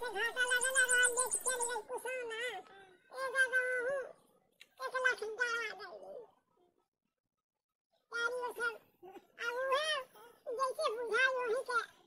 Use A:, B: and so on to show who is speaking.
A: से घाटा लगा लगा देख के लिए कुसाना ए दादा हूँ एक लाख डाला गई यार वो सब अब वो जैसे बुझा यूं ही के